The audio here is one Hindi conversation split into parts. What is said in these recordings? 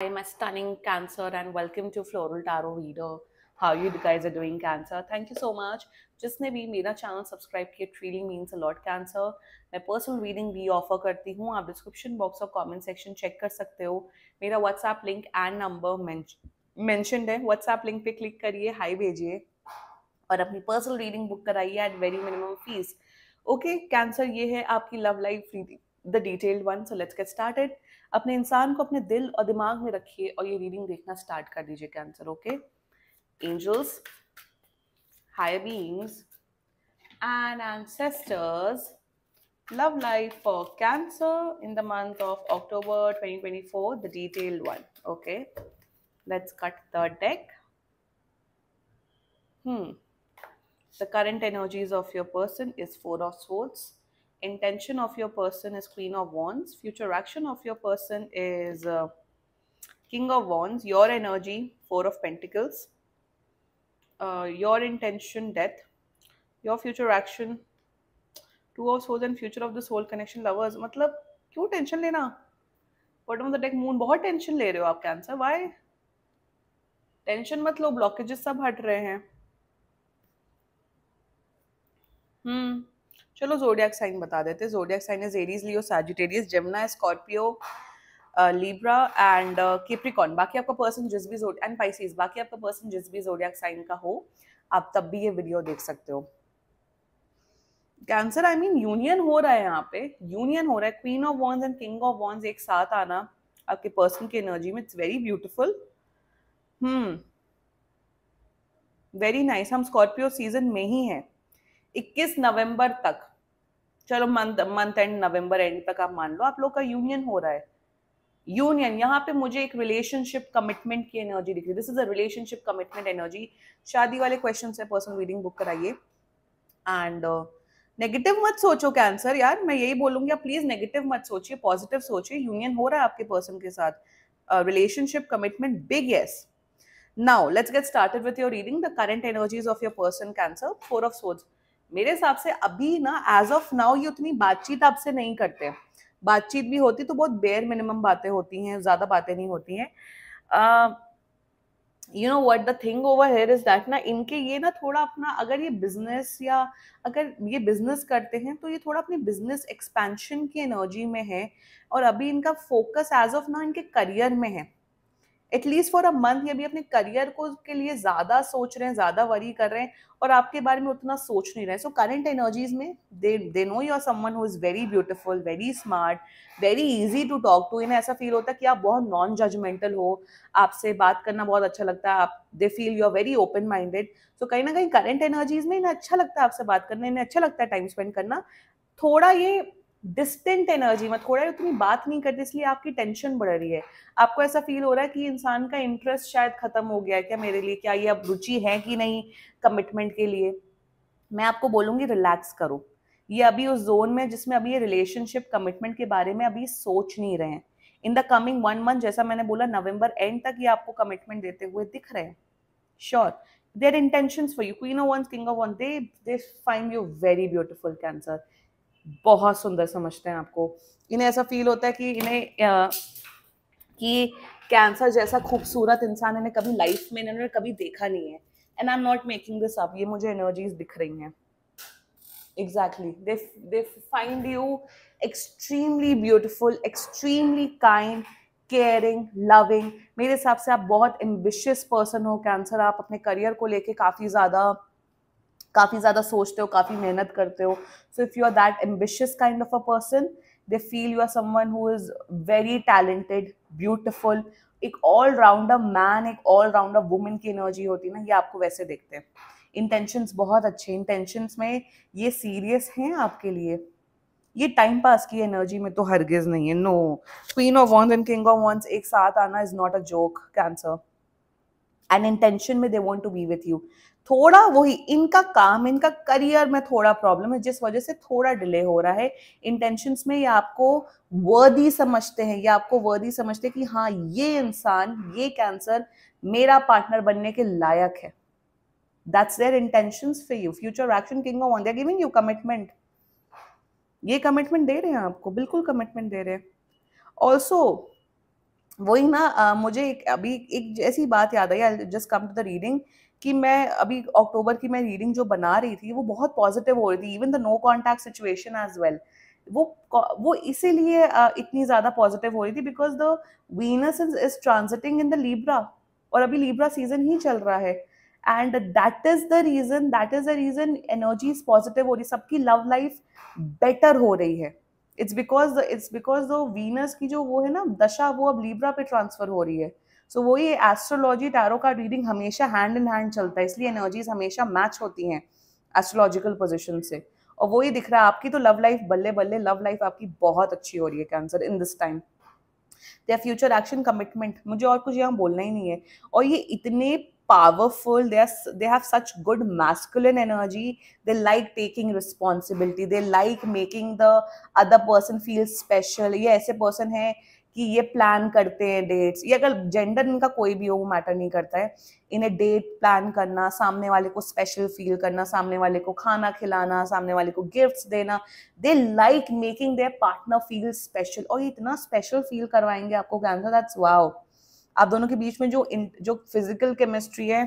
Hi, my stunning Cancer, and welcome to Floral Tarot Reader. How you guys are doing, Cancer? Thank you so much. जिसने भी मेरा चैनल सब्सक्राइब किया ट्रीली मीन्स लॉट कैंसर मैं पर्सनल रीडिंग भी ऑफर करती हूँ आप डिस्क्रिप्शन बॉक्स और कमेंट सेक्शन चेक कर सकते हो मेरा WhatsApp link and number mentioned है व्हाट्सएप लिंक पे क्लिक करिए हाई भेजिए और अपनी पर्सनल रीडिंग बुक कराइए at very minimum fees okay cancer ये है आपकी love life reading the detailed one so let's get started अपने इंसान को अपने दिल और दिमाग में रखिए और ये रीडिंग देखना स्टार्ट कर दीजिए cancer okay angels higher beings and ancestors love life for cancer in the month of october 2024 the detailed one okay let's cut the deck hmm the current energies of your person is four of swords intention of your person is queen of wands future action of your person is uh, king of wands your energy four of pentacles uh, your intention death your future action two of swords and future of the soul connection lovers matlab kyun tension lena but of the deck moon bahut tension le rahe ho aap cancer why tension मत लो ब्लॉकेजेस सब हट रहे हैं हम्म चलो जोडियक साइन बता देते हैं zodiac sign is Aries Leo Sagittarius जमुना स्कॉर्पियो लीब्रा एंड केप्रिकॉन बाकी आपका पर्सन जिस भी जोड एंड पाइसिस बाकी आपका पर्सन जिस भी जोडियक साइन का हो आप तब भी ये वीडियो देख सकते हो कैंसर आई मीन यूनियन हो रहा है यहाँ पे यूनियन हो रहा है queen of wands and king of wands एक साथ आना आपके पर्सन की एनर्जी में it's very beautiful hmm very nice हम स्कॉर्पियो सीजन में ही हैं 21 नवंबर तक चलो मंथ मंथ एंड नवंबर एंड तक आप मान लो आप लोग का यूनियन हो रहा है यूनियन यहाँ पे मुझे एक रिलेशनशिप कमिटमेंट की एनर्जी दिख रही है this is a relationship commitment energy शादी वाले क्वेश्चन है पर्सनल रीडिंग बुक कराइए एंड नेगेटिव uh, मत सोचो कैंसर यार मैं यही बोलूंगी आप प्लीज नेगेटिव मत सोचिए पॉजिटिव सोचिए यूनियन हो रहा है आपके पर्सन के साथ relationship commitment big yes now let's get started with your reading the current energies of your person cancer four of swords मेरे हिसाब से अभी ना एज ऑफ नाउ ये उतनी बातचीत आपसे नहीं करते बातचीत भी होती तो बहुत बेयर मिनिमम बातें होती हैं ज़्यादा बातें नहीं होती हैं you know what the thing over here is that ना इनके ये ना थोड़ा अपना अगर ये बिजनेस या अगर ये बिजनेस करते हैं तो ये थोड़ा अपनी बिजनेस एक्सपेंशन की एनर्जी में है और अभी इनका फोकस एज ऑफ ना इनके करियर में है एटलीस्ट फॉर अ मंथ ये भी अपने करियर को के लिए ज़्यादा सोच रहे हैं ज़्यादा वरी कर रहे हैं और आपके बारे में उतना सोच नहीं रहे सो करंट एनर्जीज में they they know you're someone who is very beautiful very smart very easy to talk to इन्हें ऐसा फील होता है कि आप बहुत नॉन जजमेंटल हो आपसे बात करना बहुत अच्छा लगता है आप they feel you are very open minded so कहीं ना कहीं करंट एनर्जीज में इन्हें अच्छा लगता है आपसे बात करना इन्हें अच्छा लगता है टाइम स्पेंड करना थोड़ा ये डिस्टेंट एनर्जी मत थोड़ा उतनी बात नहीं करते इसलिए आपकी टेंशन बढ़ रही है आपको ऐसा फील हो रहा है कि इंसान का इंटरेस्ट शायद खत्म हो गया है क्या मेरे लिए क्या ये अब रुचि है कि नहीं कमिटमेंट के लिए मैं आपको बोलूंगी रिलैक्स करो ये अभी उस जोन में जिसमें अभी ये रिलेशनशिप कमिटमेंट के बारे में अभी सोच नहीं रहे हैं in the coming one month जैसा मैंने बोला नवंबर एंड तक ये आपको कमिटमेंट देते हुए दिख रहे हैं sure their intention for you queen of one king of one they they find you very beautiful cancer बहुत सुंदर समझते हैं आपको इन्हें ऐसा फील होता है कि इन्हें कि कैंसर जैसा खूबसूरत इंसान इन्हें कभी लाइफ में इन्होंने कभी देखा नहीं है and I am not making this up ये मुझे एनर्जीज दिख रही हैं exactly they they find you extremely beautiful extremely kind caring loving मेरे हिसाब से आप बहुत एम्बिशियस पर्सन हो कैंसर आप अपने करियर को लेके काफ़ी ज़्यादा काफ़ी ज़्यादा सोचते हो काफ़ी मेहनत करते हो so if you are that ambitious kind of a person they feel you are someone who is very talented beautiful एक ऑल राउंड मैन एक ऑल राउंड वुमेन की एनर्जी होती है ना ये आपको वैसे देखते हैं इंटेंशंस बहुत अच्छे इंटेंशंस में ये सीरियस हैं आपके लिए ये टाइम पास की एनर्जी में तो हरगिज नहीं है no queen of wands and king of wands एक साथ आना is not a joke cancer and intention में they want to be with you थोड़ा वही इनका काम इनका करियर में थोड़ा प्रॉब्लम है जिस वजह से थोड़ा डिले हो रहा है इंटेंशन में ये आपको वर्दी समझते हैं या आपको वर्दी समझते हैं कि हाँ ये इंसान ये कैंसर मेरा पार्टनर बनने के लायक है that's their intention for you future action king on they're giving you commitment ये कमिटमेंट दे रहे हैं आपको बिल्कुल कमिटमेंट दे रहे हैं ऑल्सो वही ना आ, मुझे एक अभी एक ऐसी बात याद आई I just come to the reading कि मैं अभी अक्टूबर की मैं रीडिंग जो बना रही थी वो बहुत पॉजिटिव हो रही थी even the no contact situation as well वो वो इसीलिए इतनी ज़्यादा पॉजिटिव हो रही थी because the Venus is transiting in the Libra और अभी लीब्रा सीजन ही चल रहा है and that is the reason that is the reason energy is positive हो रही सबकी लव लाइफ बेटर हो रही है इट्स बिकॉज इट्स बिकॉज दो वीनस की जो वो है ना दशा वो अब लीब्रा पे ट्रांसफर हो रही है सो so, वो ये एस्ट्रोलॉजी टैरो का रीडिंग हमेशा हैंड इन हैंड चलता है इसलिए एनर्जीज हमेशा मैच होती हैं एस्ट्रोलॉजिकल पोजिशन से और वो ही दिख रहा है आपकी तो लव लाइफ बल्ले बल्ले लव लाइफ आपकी बहुत अच्छी हो रही है cancer in this time future action commitment मुझे और कुछ यहाँ बोलना ही नहीं है और ये इतने powerful they are they have such good masculine energy they like taking responsibility they like making the other person feel special ye aise person hai कि ये प्लान करते हैं डेट्स ये अगर जेंडर इनका कोई भी हो वो मैटर नहीं करता है इन्हें डेट प्लान करना सामने वाले को स्पेशल फील करना सामने वाले को खाना खिलाना सामने वाले को गिफ्ट्स देना they like making their partner feel special और ये इतना स्पेशल फील करवाएंगे आपको कैंसर दैट्स वाओ आप दोनों के बीच में जो इन, जो फिजिकल केमिस्ट्री है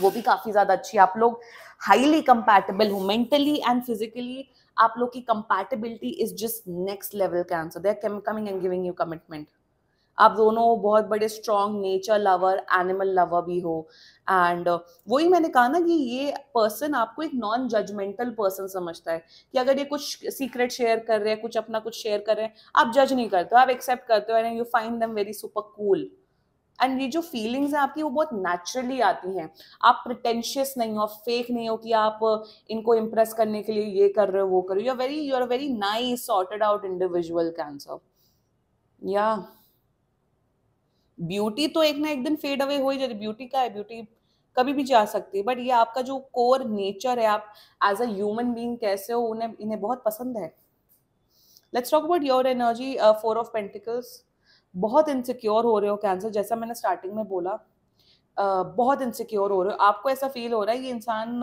वो भी काफ़ी ज़्यादा अच्छी आप लोग हाईली कंपैटिबल हो मेंटली एंड फिजिकली आप लोग की compatibility is just next level के answer they are coming and giving you commitment आप दोनों बहुत बड़े strong nature lover animal lover भी हो एंड uh, वही मैंने कहा ना कि ये पर्सन आपको एक नॉन जजमेंटल पर्सन समझता है कि अगर ये कुछ सीक्रेट शेयर कर रहे हैं कुछ अपना कुछ शेयर कर रहे हैं आप जज नहीं करते हो आप एक्सेप्ट करते हो and you find them very super cool cool. And ये जो फीलिंग्स हैं आपकी वो बहुत नेचुरली आती हैं आप प्रिटेंशियस नहीं हो फेक नहीं हो कि आप इनको इम्प्रेस करने के लिए ये कर रहे हो वो कर रहे हो you are very you are very nice sorted out individual cancer या ब्यूटी तो एक ना एक दिन फेड अवे हो ही जाती ब्यूटी का है ब्यूटी कभी भी जा सकती है बट ये आपका जो कोर नेचर है आप एज अ ह्यूमन बींग कैसे हो उन्हें इन्हें बहुत पसंद है let's talk about your energy four of pentacles बहुत इनसिक्योर हो रहे हो कैंसर जैसा मैंने स्टार्टिंग में बोला बहुत इनसिक्योर हो रहे हो आपको ऐसा फील हो रहा है ये इंसान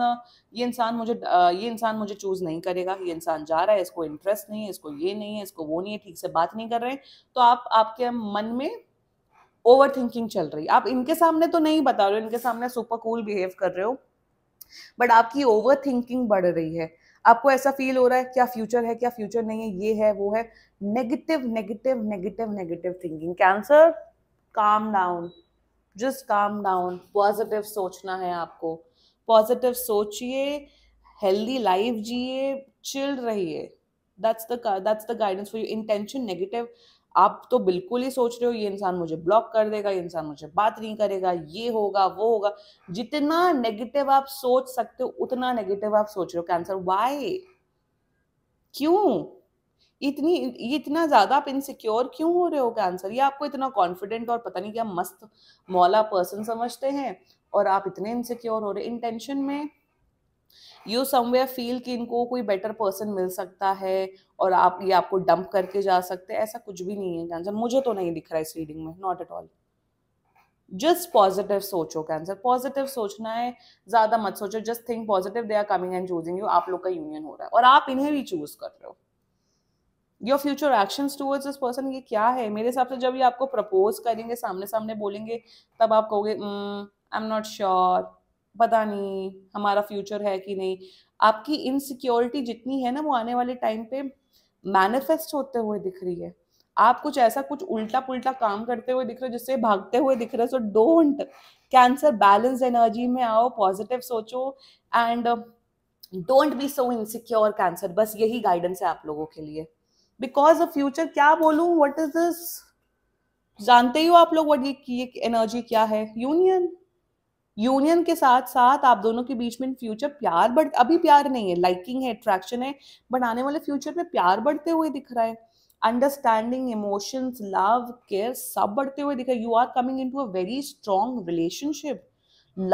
ये इंसान मुझे ये इंसान मुझे चूज़ नहीं करेगा ये इंसान जा रहा है इसको इंटरेस्ट नहीं है इसको ये नहीं है इसको वो नहीं है ठीक से बात नहीं कर रहे हैं तो आप आपके मन में ओवर थिंकिंग चल रही है आप इनके सामने तो नहीं बता रहे हो इनके सामने सुपर कूल बिहेव कर रहे हो बट आपकी ओवर थिंकिंग बढ़ रही है आपको ऐसा फील हो रहा है क्या फ्यूचर है क्या फ्यूचर नहीं है ये है वो है negative negative negative negative thinking cancer calm down just calm down positive सोचना है आपको पॉजिटिव सोचिए हेल्दी लाइफ जिए चिल रहिए that's the that's the guidance for you intention negative आप तो बिल्कुल ही सोच रहे हो ये इंसान मुझे ब्लॉक कर देगा ये इंसान मुझे बात नहीं करेगा ये होगा वो होगा जितना नेगेटिव आप सोच सकते हो उतना नेगेटिव आप सोच रहे हो कैंसर वाई क्यों इतनी ये इतना ज्यादा आप इनसिक्योर क्यों हो रहे हो कैंसर ये आपको इतना कॉन्फिडेंट और पता नहीं क्या मस्त मौला पर्सन समझते हैं और आप इतने इनसिक्योर हो रहे इंटेंशन में यू समवेयर फील कि इनको कोई बेटर पर्सन मिल सकता है और आप ये आपको डंप करके जा सकते हैं ऐसा कुछ भी नहीं है कैंसर मुझे तो नहीं दिख रहा है इस रीडिंग में not at all just positive सोचो कैंसर पॉजिटिव सोचना है ज़्यादा मत सोचो just think positive they are coming and choosing you आप लोग का यूनियन हो रहा है और आप इन्हें भी चूज कर रहे हो your future action towards this person ये क्या है मेरे हिसाब से जब ये आपको प्रपोज करेंगे सामने सामने बोलेंगे तब आप कहोगे आई एम नॉट श्योर पता नहीं हमारा फ्यूचर है कि नहीं आपकी इनसिक्योरिटी जितनी है ना वो आने वाले टाइम पे मैनिफेस्ट होते हुए दिख रही है आप कुछ ऐसा कुछ उल्टा पुल्टा काम करते हुए दिख रहे हो जिससे भागते हुए दिख रहे हो so don't cancer balance energy में आओ पॉजिटिव सोचो and don't be so insecure cancer बस यही गाइडेंस है आप लोगों के लिए बिकॉज ऑफ फ्यूचर क्या बोलूँ वट इज दिस जानते ही हो आप लोग वट ये एनर्जी क्या है यूनियन यूनियन के साथ साथ आप दोनों के बीच में फ्यूचर प्यार बढ़ अभी प्यार नहीं है लाइकिंग है अट्रैक्शन है बट आने वाले फ्यूचर में प्यार बढ़ते हुए दिख रहा है अंडरस्टैंडिंग इमोशंस लव केयर सब बढ़ते हुए दिख रहा है you are coming into a very strong relationship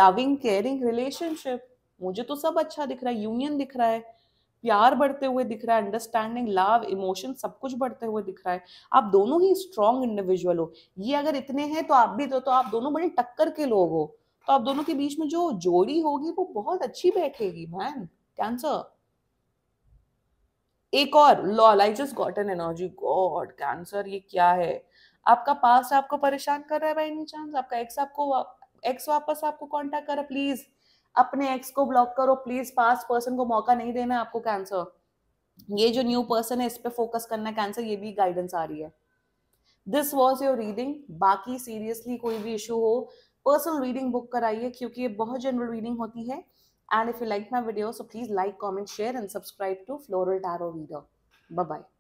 loving caring relationship मुझे तो सब अच्छा दिख रहा है यूनियन दिख रहा है प्यार बढ़ते हुए दिख रहा है अंडरस्टैंडिंग लव इमोशन सब कुछ बढ़ते हुए दिख रहा है आप दोनों ही स्ट्रॉन्ग इंडिविजुअल हो ये अगर इतने हैं तो आप भी तो, तो आप दोनों बड़े टक्कर के लोग हो तो आप दोनों के बीच में जो जोड़ी होगी वो बहुत अच्छी बैठेगी मैन कैंसर एक और lol I just got an energy god cancer ये क्या है आपका पास आपको परेशान कर रहा है बाई एनी चांस आपका एक्स आपको एक्स वापस आपको कांटेक्ट करा प्लीज अपने एक्स को ब्लॉक करो प्लीज पास पर्सन को मौका नहीं देना आपको कैंसर ये जो न्यू पर्सन है इस पे फोकस करना कैंसर ये भी गाइडेंस आ रही है दिस वॉज योर रीडिंग बाकी सीरियसली कोई भी इशू हो पर्सनल रीडिंग बुक कराइए क्योंकि ये बहुत जनरल रीडिंग होती है and if you like my video so please like comment share and subscribe to floral video reader bye